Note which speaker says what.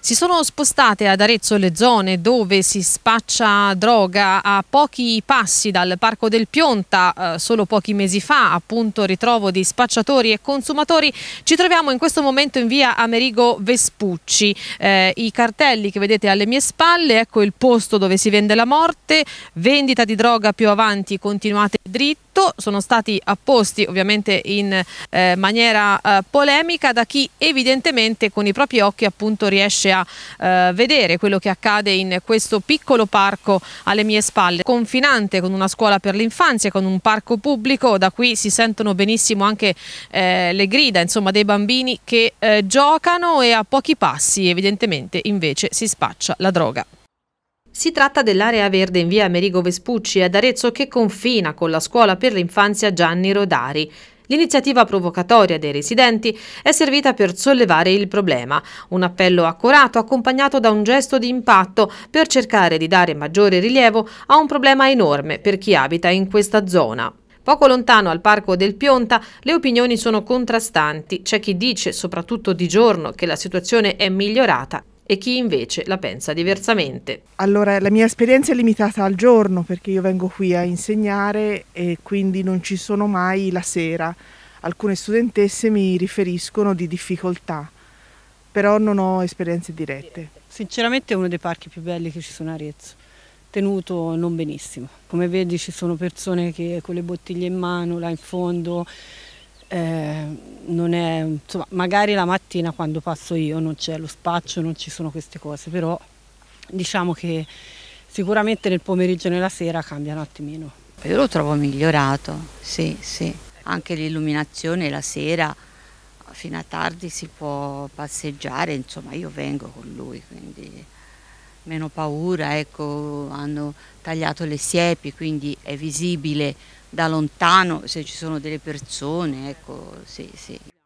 Speaker 1: Si sono spostate ad Arezzo le zone dove si spaccia droga a pochi passi dal Parco del Pionta, eh, solo pochi mesi fa, appunto ritrovo di spacciatori e consumatori. Ci troviamo in questo momento in via Amerigo Vespucci, eh, i cartelli che vedete alle mie spalle, ecco il posto dove si vende la morte, vendita di droga più avanti, continuate dritto sono stati apposti ovviamente in eh, maniera eh, polemica da chi evidentemente con i propri occhi appunto riesce a eh, vedere quello che accade in questo piccolo parco alle mie spalle, confinante con una scuola per l'infanzia, con un parco pubblico, da qui si sentono benissimo anche eh, le grida insomma, dei bambini che eh, giocano e a pochi passi evidentemente invece si spaccia la droga. Si tratta dell'area verde in via Merigo Vespucci ad Arezzo che confina con la scuola per l'infanzia Gianni Rodari. L'iniziativa provocatoria dei residenti è servita per sollevare il problema, un appello accurato accompagnato da un gesto di impatto per cercare di dare maggiore rilievo a un problema enorme per chi abita in questa zona. Poco lontano al parco del Pionta le opinioni sono contrastanti, c'è chi dice, soprattutto di giorno, che la situazione è migliorata e chi invece la pensa diversamente.
Speaker 2: Allora, la mia esperienza è limitata al giorno perché io vengo qui a insegnare e quindi non ci sono mai la sera. Alcune studentesse mi riferiscono di difficoltà, però non ho esperienze dirette.
Speaker 3: Sinceramente è uno dei parchi più belli che ci sono a Arezzo tenuto non benissimo. Come vedi ci sono persone che con le bottiglie in mano là in fondo eh, è, insomma, magari la mattina quando passo io non c'è lo spaccio, non ci sono queste cose, però diciamo che sicuramente nel pomeriggio e nella sera
Speaker 4: cambia un attimino. Io lo trovo migliorato, sì, sì. Anche l'illuminazione la sera fino a tardi si può passeggiare, insomma io vengo con lui, quindi meno paura, ecco, hanno tagliato le siepi, quindi è visibile da lontano se ci sono delle persone, ecco, sì, sì.